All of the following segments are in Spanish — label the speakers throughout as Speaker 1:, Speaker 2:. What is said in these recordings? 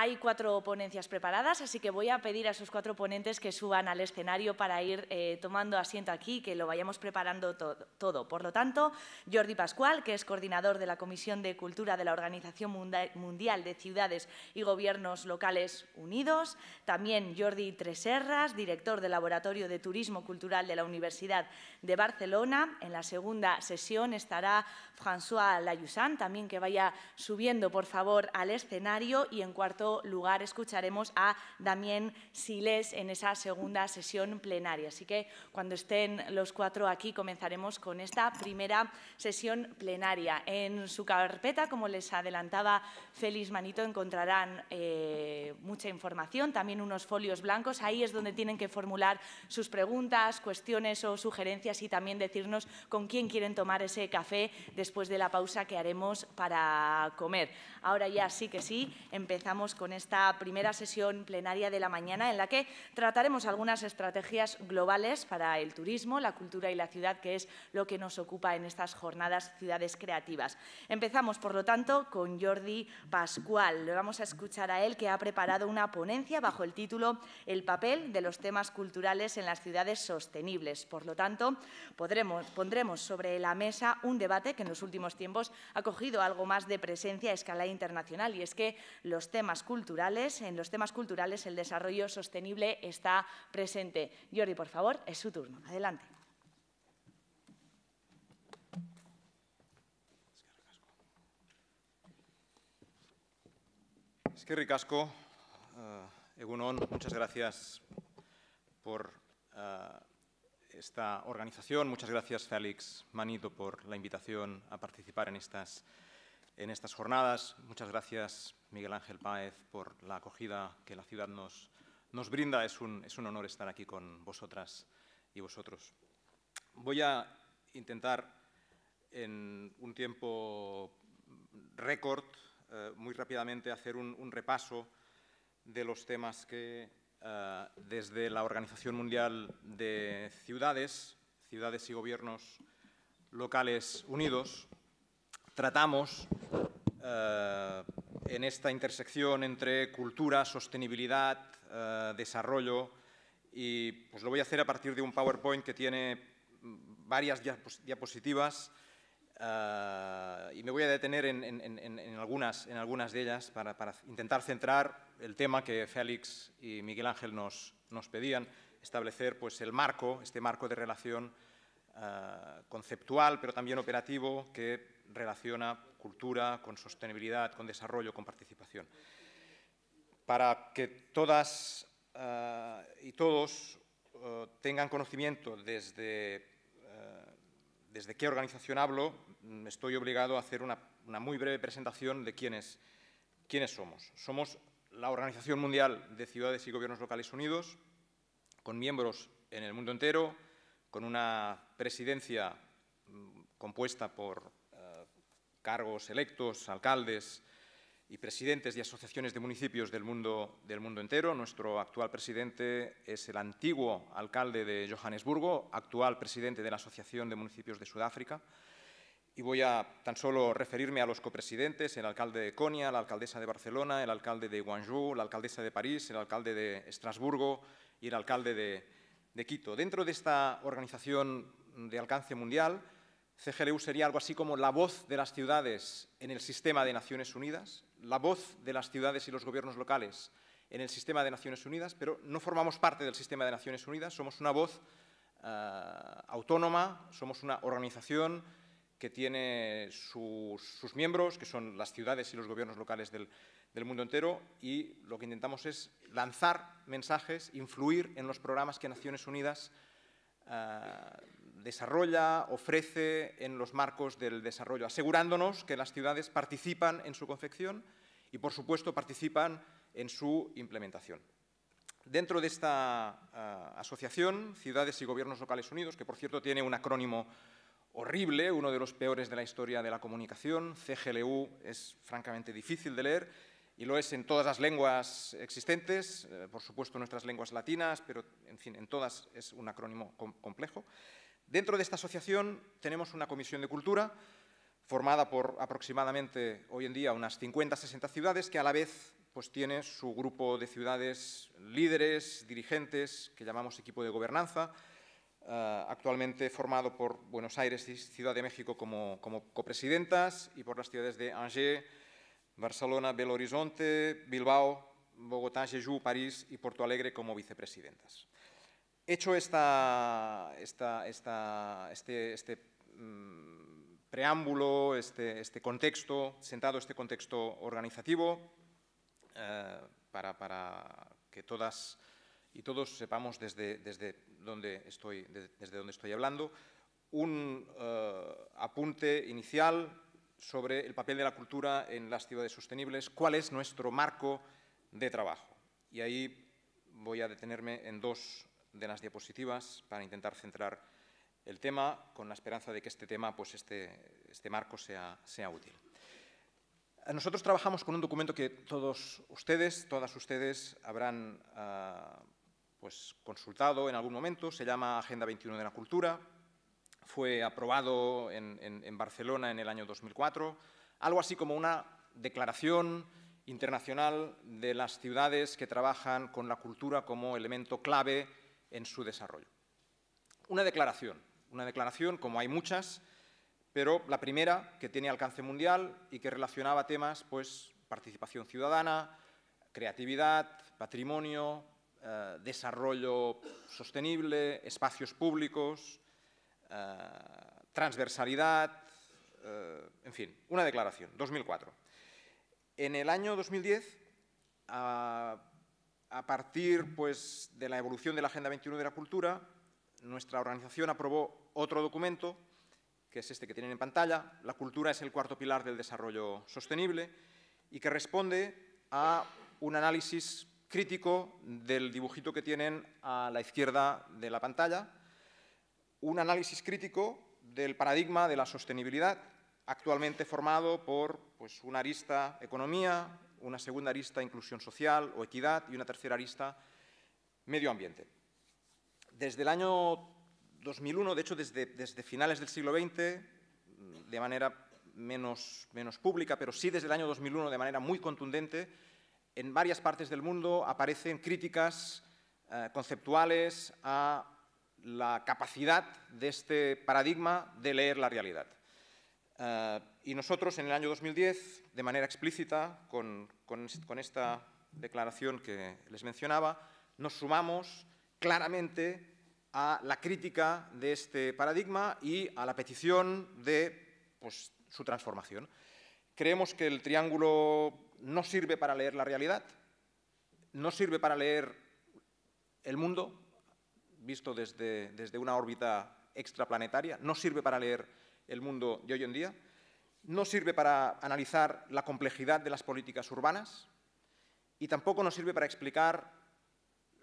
Speaker 1: Hay cuatro ponencias preparadas, así que voy a pedir a sus cuatro ponentes que suban al escenario para ir eh, tomando asiento aquí, que lo vayamos preparando todo. Por lo tanto, Jordi Pascual, que es coordinador de la Comisión de Cultura de la Organización Mundial de Ciudades y Gobiernos Locales Unidos. También Jordi Treserras, director del Laboratorio de Turismo Cultural de la Universidad de Barcelona. En la segunda sesión estará François Layusan, también que vaya subiendo, por favor, al escenario. Y en cuarto lugar escucharemos a Damián Siles en esa segunda sesión plenaria. Así que cuando estén los cuatro aquí comenzaremos con esta primera sesión plenaria. En su carpeta, como les adelantaba Félix Manito, encontrarán eh, mucha información, también unos folios blancos. Ahí es donde tienen que formular sus preguntas, cuestiones o sugerencias y también decirnos con quién quieren tomar ese café después de la pausa que haremos para comer. Ahora ya sí que sí, empezamos con esta primera sesión plenaria de la mañana en la que trataremos algunas estrategias globales para el turismo, la cultura y la ciudad, que es lo que nos ocupa en estas jornadas Ciudades Creativas. Empezamos, por lo tanto, con Jordi Pascual. Le vamos a escuchar a él que ha preparado una ponencia bajo el título El papel de los temas culturales en las ciudades sostenibles. Por lo tanto, podremos, pondremos sobre la mesa un debate que en los últimos tiempos ha cogido algo más de presencia a escala internacional y es que los temas culturales, en los temas culturales el desarrollo sostenible está presente. Jordi, por favor, es su turno. Adelante.
Speaker 2: Es que ricasco, eh, Egunon, muchas gracias por eh, esta organización, muchas gracias Félix Manito por la invitación a participar en estas en estas jornadas. Muchas gracias, Miguel Ángel Páez, por la acogida que la ciudad nos, nos brinda. Es un, honor estar aquí con vosotras y vosotros. Voy a intentar, en un tiempo récord, eh, muy rápidamente hacer un, repaso de los temas que eh, desde la Organización Mundial de Ciudades, Ciudades y Gobiernos Locales Unidos, tratamos eh, en esta intersección entre cultura, sostenibilidad, eh, desarrollo, y pues lo voy a hacer a partir de un PowerPoint que tiene varias pues, diapositivas eh, y me voy a detener en, algunas, en algunas, de ellas para, intentar centrar el tema que Félix y Miguel Ángel nos, nos pedían, establecer pues, el marco, este marco de relación conceptual, pero también operativo, que relaciona cultura con sostenibilidad, con desarrollo, con participación. Para que todas eh, y todos eh, tengan conocimiento desde, eh, desde qué organización hablo, mm, estoy obligado a hacer una, muy breve presentación de quiénes somos. Somos la Organización Mundial de Ciudades y Gobiernos Locales Unidos, con miembros en el mundo entero, con una presidencia mm, compuesta por cargos electos, alcaldes y presidentes de asociaciones de municipios del mundo, del mundo entero. Nuestro actual presidente es el antiguo alcalde de Johannesburgo, actual presidente de la Asociación de Municipios de Sudáfrica. Y voy a tan solo referirme a los copresidentes, el alcalde de Konya, la alcaldesa de Barcelona, el alcalde de Guangzhou, la alcaldesa de París, el alcalde de Estrasburgo y el alcalde de Quito. Dentro de esta organización de alcance mundial, CGLU sería algo así como la voz de las ciudades en el sistema de Naciones Unidas, la voz de las ciudades y los gobiernos locales en el sistema de Naciones Unidas, pero no formamos parte del sistema de Naciones Unidas, somos una voz eh, autónoma, somos una organización que tiene sus, miembros, que son las ciudades y los gobiernos locales del, del mundo entero, y lo que intentamos es lanzar mensajes, influir en los programas que Naciones Unidas eh, desarrolla, ofrece en los marcos del desarrollo, asegurándonos que las ciudades participan en su confección y, por supuesto, participan en su implementación. Dentro de esta eh, asociación, Ciudades y Gobiernos Locales Unidos, que por cierto tiene un acrónimo horrible, uno de los peores de la historia de la comunicación, CGLU es francamente difícil de leer, y lo es en todas las lenguas existentes, eh, por supuesto nuestras lenguas latinas, pero en fin, en todas es un acrónimo complejo. Dentro de esta asociación tenemos una comisión de cultura formada por aproximadamente hoy en día unas 50-60 ciudades que a la vez pues, tiene su grupo de ciudades líderes, dirigentes, que llamamos equipo de gobernanza, eh, actualmente formado por Buenos Aires y Ciudad de México como, como copresidentas y por las ciudades de Angers, Barcelona, Belo Horizonte, Bilbao, Bogotá, Jeju, París y Porto Alegre como vicepresidentas. Hecho este, este mm, preámbulo, este, este, contexto, sentado este contexto organizativo, eh, para, que todas y todos sepamos desde, desde, dónde, estoy, desde, estoy hablando, un eh, apunte inicial sobre el papel de la cultura en las ciudades sostenibles, cuál es nuestro marco de trabajo. Y ahí voy a detenerme en dos de las diapositivas para intentar centrar el tema con la esperanza de que este tema, pues, este, este, marco sea, útil. Nosotros trabajamos con un documento que todos ustedes, todas ustedes habrán ah, pues, consultado en algún momento, se llama Agenda 21 de la Cultura, fue aprobado en, Barcelona en el año 2004, algo así como una declaración internacional de las ciudades que trabajan con la cultura como elemento clave en su desarrollo. Una declaración, una declaración como hay muchas, pero la primera que tiene alcance mundial y que relacionaba temas, pues participación ciudadana, creatividad, patrimonio, eh, desarrollo sostenible, espacios públicos, eh, transversalidad, eh, en fin, una declaración, 2004. En el año 2010, a, a partir pues, de la evolución de la Agenda 21 de la Cultura, nuestra organización aprobó otro documento, que es este que tienen en pantalla, La cultura es el cuarto pilar del desarrollo sostenible, y que responde a un análisis crítico del dibujito que tienen a la izquierda de la pantalla, un análisis crítico del paradigma de la sostenibilidad, actualmente formado por pues, una arista economía, una segunda arista inclusión social o equidad y una tercera arista medio ambiente. Desde el año 2001, de hecho desde, desde finales del siglo XX, de manera menos, menos pública, pero sí desde el año 2001 de manera muy contundente, en varias partes del mundo aparecen críticas eh, conceptuales a la capacidad de este paradigma de leer la realidad. Eh, y nosotros en el año 2010, de manera explícita, con, esta declaración que les mencionaba, nos sumamos claramente a la crítica de este paradigma y a la petición de pues, su transformación. Creemos que el triángulo no sirve para leer la realidad, no sirve para leer el mundo, visto desde, desde una órbita extraplanetaria, no sirve para leer el mundo de hoy en día, no sirve para analizar la complejidad de las políticas urbanas y tampoco nos sirve para explicar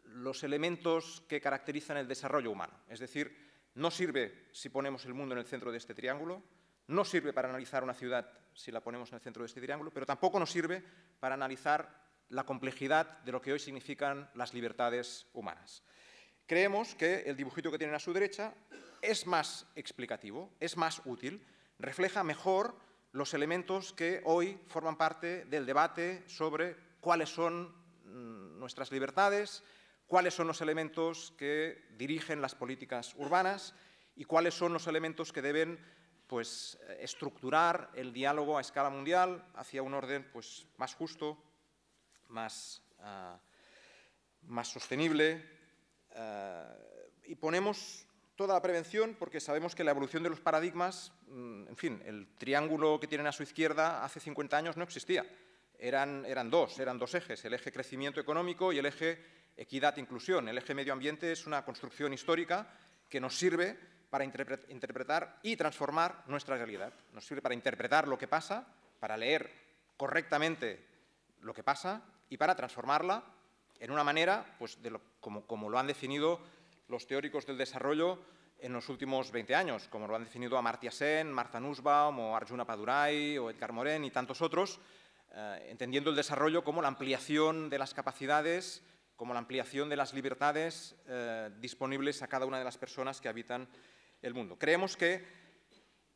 Speaker 2: los elementos que caracterizan el desarrollo humano. Es decir, no sirve si ponemos el mundo en el centro de este triángulo, no sirve para analizar una ciudad si la ponemos en el centro de este triángulo, pero tampoco nos sirve para analizar la complejidad de lo que hoy significan las libertades humanas. Creemos que el dibujito que tienen a su derecha es más explicativo, es más útil, refleja mejor los elementos que hoy forman parte del debate sobre cuáles son mm, nuestras libertades, cuáles son los elementos que dirigen las políticas urbanas y cuáles son los elementos que deben pues, estructurar el diálogo a escala mundial hacia un orden pues, más justo, más, ah, más sostenible, eh, y ponemos toda la prevención porque sabemos que la evolución de los paradigmas, mm, en fin, el triángulo que tienen a su izquierda hace 50 años no existía. Eran, eran dos, eran dos ejes, el eje crecimiento económico y el eje equidad-inclusión. E el eje medio ambiente es una construcción histórica que nos sirve para interpretar y transformar nuestra realidad. Nos sirve para interpretar lo que pasa, para leer correctamente lo que pasa y para transformarla en una manera pues, como, lo han definido los teóricos del desarrollo en los últimos 20 años, como lo han definido Amartya Sen, Martha Nussbaum o Arjuna Padurai o Edgar Morin y tantos otros, eh, entendiendo el desarrollo como la ampliación de las capacidades, como la ampliación de las libertades eh, disponibles a cada una de las personas que habitan el mundo. Creemos que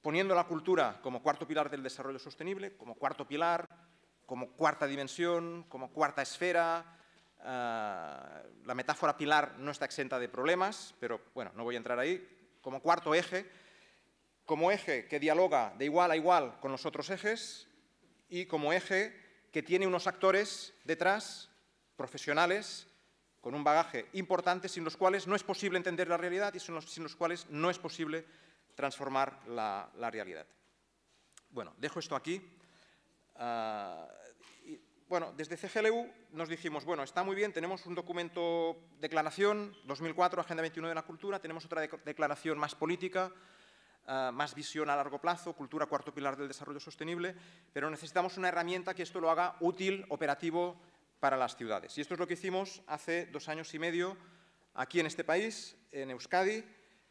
Speaker 2: poniendo la cultura como cuarto pilar del desarrollo sostenible, como cuarto pilar, como cuarta dimensión, como cuarta esfera, Ah, la metáfora pilar no está exenta de problemas, pero bueno, no voy a entrar ahí. Como cuarto eje, como eje que dialoga de igual a igual con los otros ejes y como eje que tiene unos actores detrás, profesionales, con un bagaje importante, sin los cuales no es posible entender la realidad y sin los, cuales no es posible transformar la, realidad. Bueno, dejo esto aquí. Ah, bueno, desde CGLU nos dijimos, bueno, está muy bien, tenemos un documento, declaración, 2004, Agenda 21 de la Cultura, tenemos otra declaración más política, ah, más visión a largo plazo, cultura cuarto pilar del desarrollo sostenible, pero necesitamos una herramienta que esto lo haga útil, operativo para las ciudades. Y esto es lo que hicimos hace dos años y medio aquí en este país, en Euskadi,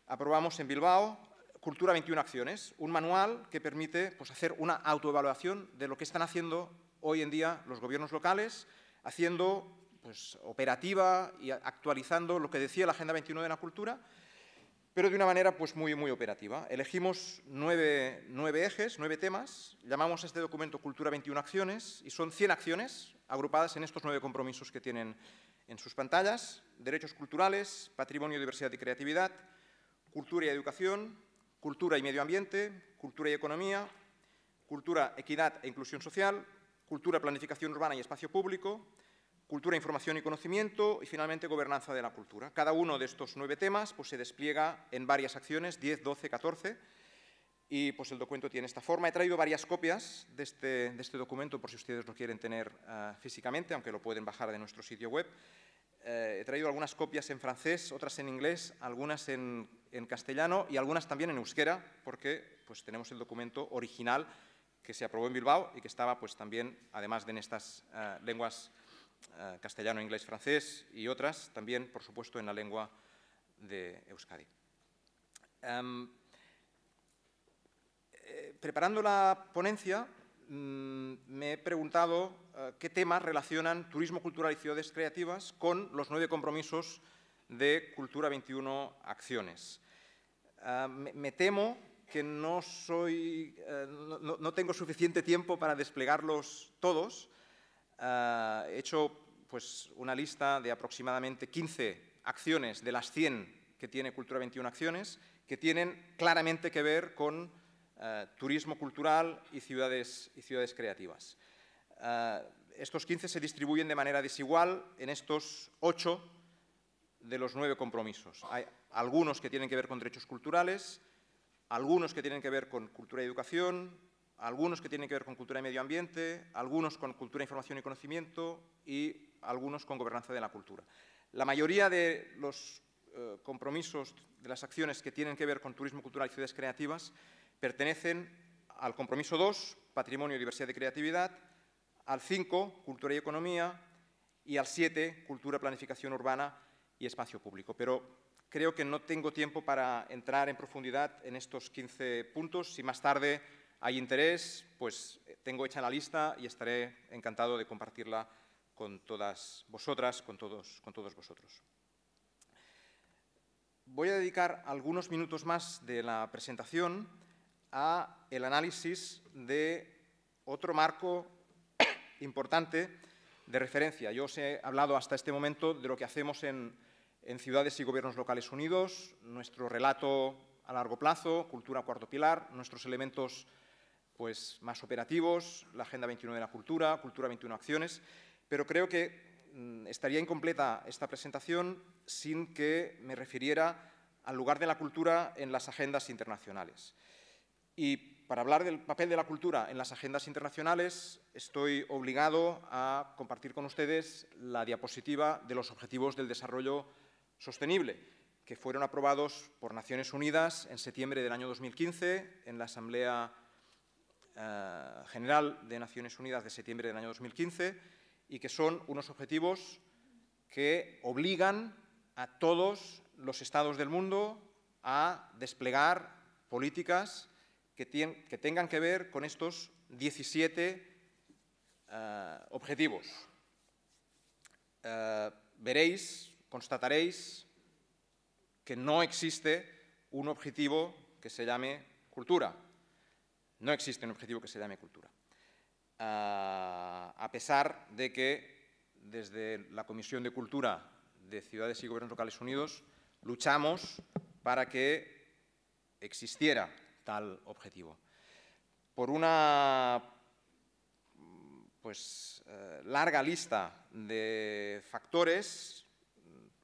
Speaker 2: aprobamos en Bilbao Cultura 21 Acciones, un manual que permite pues, hacer una autoevaluación de lo que están haciendo hoy en día los gobiernos locales, haciendo pues, operativa y actualizando lo que decía la Agenda 21 de la Cultura, pero de una manera pues, muy, muy operativa. Elegimos nueve, ejes, nueve temas, llamamos a este documento Cultura 21 Acciones, y son 100 acciones agrupadas en estos nueve compromisos que tienen en sus pantallas, derechos culturales, patrimonio, diversidad y creatividad, cultura y educación, cultura y medio ambiente, cultura y economía, cultura, equidad e inclusión social, cultura, planificación urbana y espacio público, cultura, información y conocimiento y, finalmente, gobernanza de la cultura. Cada uno de estos nueve temas pues, se despliega en varias acciones, 10, 12, 14, y pues, el documento tiene esta forma. He traído varias copias de este, este documento por si ustedes lo quieren tener eh, físicamente, aunque lo pueden bajar de nuestro sitio web. Eh, he traído algunas copias en francés, otras en inglés, algunas en, en castellano y algunas también en euskera, porque pues, tenemos el documento original que se aprobó en Bilbao y que estaba pues, también, además de en estas eh, lenguas eh, castellano, inglés, francés y otras, también, por supuesto, en la lengua de Euskadi. Em, eh, preparando la ponencia, mm, me he preguntado qué temas relacionan turismo cultural y ciudades creativas con los nueve compromisos de Cultura 21 Acciones. me, me, temo que no, soy, eh, no, tengo suficiente tiempo para desplegarlos todos. Eh, he hecho pues, una lista de aproximadamente 15 acciones de las 100 que tiene Cultura 21 Acciones, que tienen claramente que ver con eh, turismo cultural y ciudades, y ciudades creativas. estos 15 se distribuyen de manera desigual en estos 8 de los 9 compromisos. Hay algunos que tienen que ver con derechos culturales, algunos que tienen que ver con cultura y educación, algunos que tienen que ver con cultura y medio ambiente, algunos con cultura, información y conocimiento y algunos con gobernanza de la cultura. La mayoría de los eh, compromisos de las acciones que tienen que ver con turismo cultural y ciudades creativas pertenecen al compromiso 2, patrimonio, diversidad y creatividad, al 5, cultura y economía, y al 7, cultura, planificación urbana y espacio público. Pero Creo que no tengo tiempo para entrar en profundidad en estos 15 puntos. Si más tarde hay interés, pues eh, tengo hecha la lista y estaré encantado de compartirla con todas vosotras, con todos, con todos vosotros. Voy a dedicar algunos minutos más de la presentación a el análisis de otro marco importante de referencia. Yo os he hablado hasta este momento de lo que hacemos en en ciudades y gobiernos locales unidos, nuestro relato a largo plazo, cultura cuarto pilar, nuestros elementos pues, más operativos, la Agenda 21 de la Cultura, Cultura 21 Acciones, pero creo que mm, estaría incompleta esta presentación sin que me refiriera al lugar de la cultura en las agendas internacionales. Y para hablar del papel de la cultura en las agendas internacionales, estoy obligado a compartir con ustedes la diapositiva de los Objetivos del Desarrollo sostenible, que fueron aprobados por Naciones Unidas en septiembre del año 2015 en la Asamblea eh, General de Naciones Unidas de septiembre del año 2015 y que son unos objetivos que obligan a todos los estados del mundo a desplegar políticas que, que tengan que ver con estos 17 eh, objetivos. Eh, veréis constataréis que no existe un objetivo que se llame cultura. No existe un objetivo que se llame cultura. Ah, a pesar de que desde la Comisión de Cultura de Ciudades y Gobiernos Locales Unidos luchamos para que existiera tal objetivo. Por una pues, eh, larga lista de factores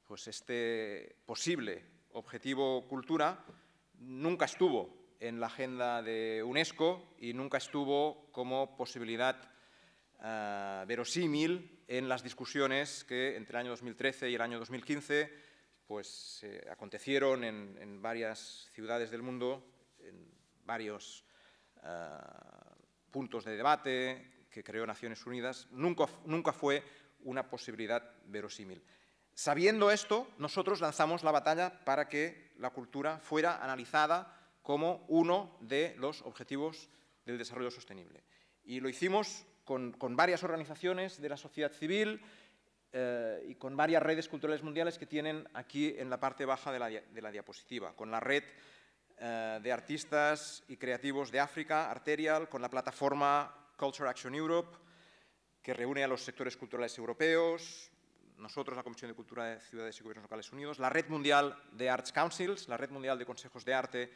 Speaker 2: pues este posible objetivo cultura nunca estuvo en la agenda de UNESCO y nunca estuvo como posibilidad ah, verosímil en las discusiones que entre el año 2013 y el año 2015 pues, eh, acontecieron en, varias ciudades del mundo, en varios ah, puntos de debate que creó Naciones Unidas. nunca fue una posibilidad verosímil. Sabiendo esto, nosotros lanzamos la batalla para que la cultura fuera analizada como uno de los objetivos del desarrollo sostenible. Y lo hicimos con, varias organizaciones de la sociedad civil eh, y con varias redes culturales mundiales que tienen aquí en la parte baja de la, diapositiva, con la red eh, de artistas y creativos de África, Arterial, con la plataforma Culture Action Europe, que reúne a los sectores culturales europeos, nosotros, la Comisión de Cultura de Ciudades y Gobiernos Locales Unidos, la Red Mundial de Arts Councils, la Red Mundial de Consejos de Arte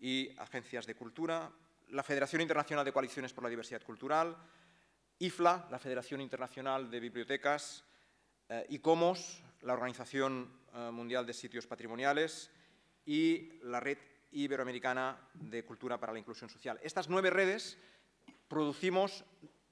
Speaker 2: y Agencias de Cultura, la Federación Internacional de Coaliciones por la Diversidad Cultural, IFLA, la Federación Internacional de Bibliotecas, ICOMOS, eh, la Organización eh, Mundial de Sitios Patrimoniales y la Red Iberoamericana de Cultura para la Inclusión Social. Estas nueve redes producimos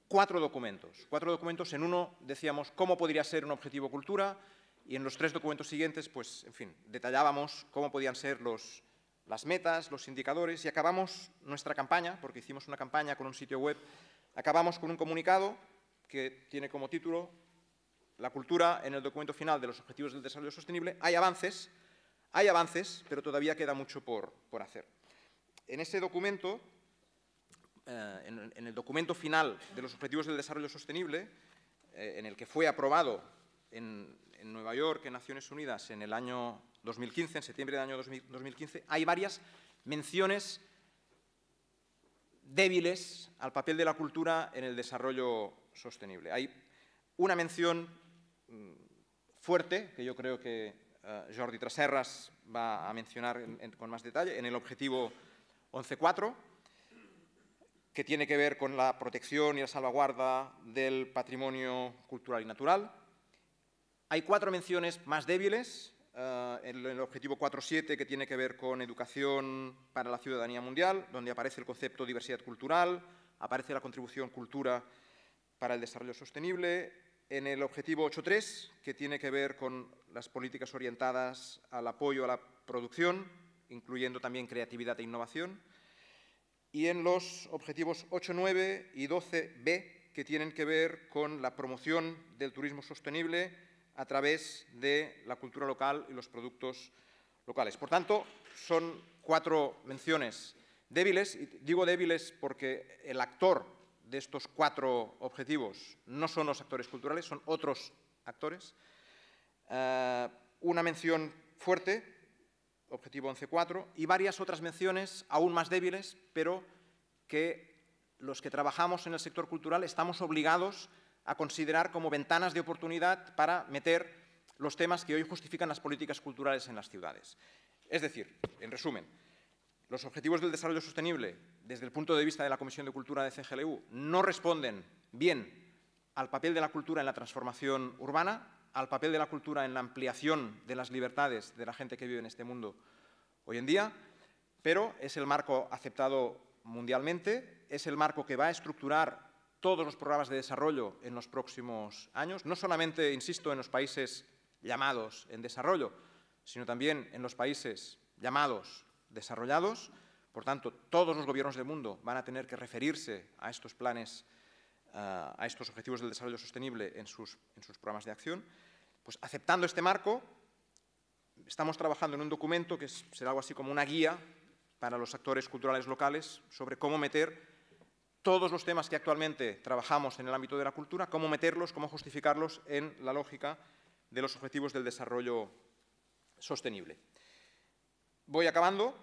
Speaker 2: cuatro documentos. Cuatro documentos, en uno decíamos cómo podría ser un objetivo cultura y en los tres documentos siguientes, pues, en fin, detallábamos cómo podían ser los, las metas, los indicadores y acabamos nuestra campaña, porque hicimos una campaña con un sitio web, acabamos con un comunicado que tiene como título La cultura en el documento final de los Objetivos del Desarrollo Sostenible. Hay avances, hay avances, pero todavía queda mucho por, por hacer. En ese documento eh, en, el documento final de los Objetivos del Desarrollo Sostenible, eh, en el que fue aprobado en, Nueva York, en Naciones Unidas, en el año 2015, en septiembre del año 2015, hay varias menciones débiles al papel de la cultura en el desarrollo sostenible. Hay una mención mm, fuerte, que yo creo que eh, Jordi Traserras va a mencionar con más detalle, en el objetivo 11.4, que tiene que ver con la protección y la salvaguarda del patrimonio cultural y natural. Hay cuatro menciones más débiles, eh, en el objetivo 4.7 que tiene que ver con educación para la ciudadanía mundial, donde aparece el concepto diversidad cultural, aparece la contribución cultura para el desarrollo sostenible. En el objetivo 8.3, que tiene que ver con las políticas orientadas al apoyo a la producción, incluyendo también creatividad e innovación y en los objetivos 8, 9 y 12b, que tienen que ver con la promoción del turismo sostenible a través de la cultura local y los productos locales. Por tanto, son cuatro menciones débiles, y digo débiles porque el actor de estos cuatro objetivos no son los actores culturales, son otros actores. Eh, una mención fuerte objetivo 11.4, y varias otras menciones aún más débiles, pero que los que trabajamos en el sector cultural estamos obligados a considerar como ventanas de oportunidad para meter los temas que hoy justifican las políticas culturales en las ciudades. Es decir, en resumen, los objetivos del desarrollo sostenible, desde el punto de vista de la Comisión de Cultura de CGLU, no responden bien al papel de la cultura en la transformación urbana, al papel de la cultura en la ampliación de las libertades de la gente que vive en este mundo hoy en día, pero es el marco aceptado mundialmente, es el marco que va a estructurar todos los programas de desarrollo en los próximos años, no solamente, insisto, en los países llamados en desarrollo, sino también en los países llamados desarrollados. Por tanto, todos los gobiernos del mundo van a tener que referirse a estos planes, a estos objetivos del desarrollo sostenible en sus programas de acción. Pues aceptando este marco, estamos trabajando en un documento que será algo así como una guía para los actores culturales locales sobre cómo meter todos los temas que actualmente trabajamos en el ámbito de la cultura, cómo meterlos, cómo justificarlos en la lógica de los objetivos del desarrollo sostenible. Voy acabando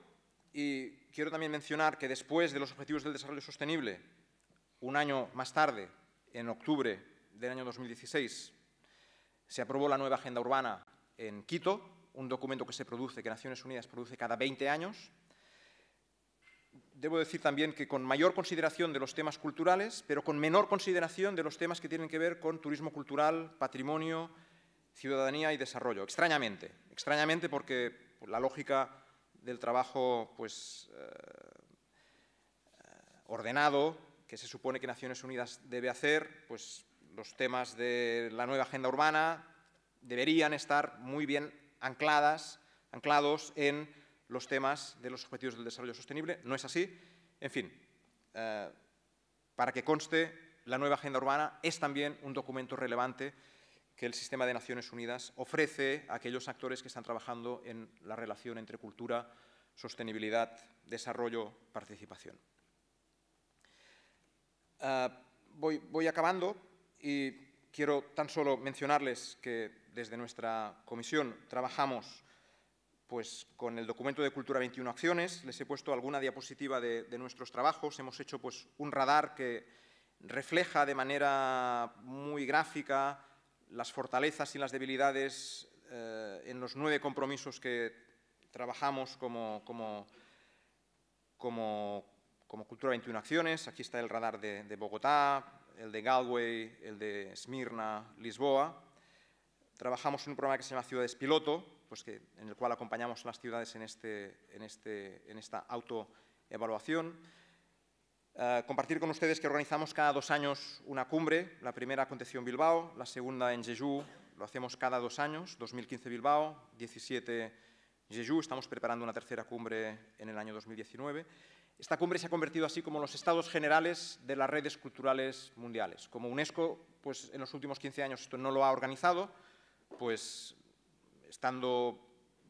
Speaker 2: y quiero también mencionar que después de los objetivos del desarrollo sostenible, un año más tarde, en octubre del año 2016, se aprobó la nueva agenda urbana en Quito, un documento que se produce, que Naciones Unidas produce cada 20 años. Debo decir también que con mayor consideración de los temas culturales, pero con menor consideración de los temas que tienen que ver con turismo cultural, patrimonio, ciudadanía y desarrollo. Extrañamente, extrañamente porque la lógica del trabajo pues, eh, ordenado que se supone que Naciones Unidas debe hacer, pues los temas de la nueva agenda urbana deberían estar muy bien ancladas, anclados en los temas de los objetivos del desarrollo sostenible. No es así. En fin, eh, para que conste, la nueva agenda urbana es también un documento relevante que el sistema de Naciones Unidas ofrece a aquellos actores que están trabajando en la relación entre cultura, sostenibilidad, desarrollo, participación. Eh, voy acabando y quiero tan solo mencionarles que desde nuestra comisión trabajamos pues, con el documento de Cultura 21 Acciones. Les he puesto alguna diapositiva de, nuestros trabajos. Hemos hecho pues, un radar que refleja de manera muy gráfica las fortalezas y las debilidades eh, en los nueve compromisos que trabajamos como, como, Cultura 21 Acciones. Aquí está el radar de Bogotá, el de Galway, el de Esmirna, Lisboa. Trabajamos en un programa que se llama Ciudades Piloto, pues en el cual acompañamos a las ciudades en, este, este, esta autoevaluación. Eh, compartir con ustedes que organizamos cada dos años una cumbre. La primera aconteció en Bilbao, la segunda en Jeju. Lo hacemos cada dos años, 2015 Bilbao, 17 Jeju. Estamos preparando una tercera cumbre en el año 2019. Esta cumbre se ha convertido así como los estados generales de las redes culturales mundiales. Como UNESCO, pues en los últimos 15 años esto no lo ha organizado, pues estando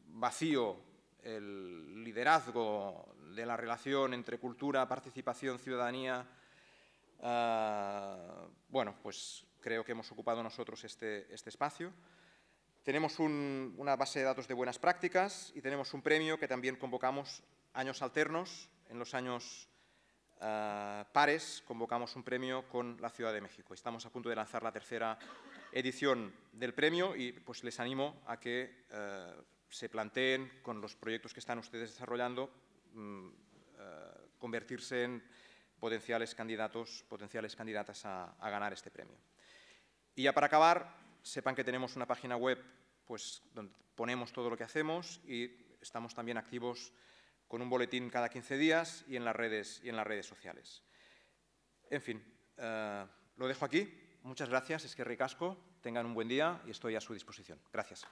Speaker 2: vacío el liderazgo de la relación entre cultura, participación, ciudadanía, ah, bueno, pues creo que hemos ocupado nosotros este, este espacio. Tenemos una base de datos de buenas prácticas y tenemos un premio que también convocamos años alternos en los años ah, pares convocamos un premio con la Ciudad de México. Estamos a punto de lanzar la tercera edición del premio y pues les animo a que ah, se planteen con los proyectos que están ustedes desarrollando mm, ah, convertirse en potenciales candidatos, potenciales candidatas a, a ganar este premio. Y ya para acabar, sepan que tenemos una página web pues, donde ponemos todo lo que hacemos y estamos también activos con un boletín cada 15 días y en las redes, y en las redes sociales. En fin, eh, lo dejo aquí. Muchas gracias, es que ricasco. Tengan un buen día y estoy a su disposición. Gracias.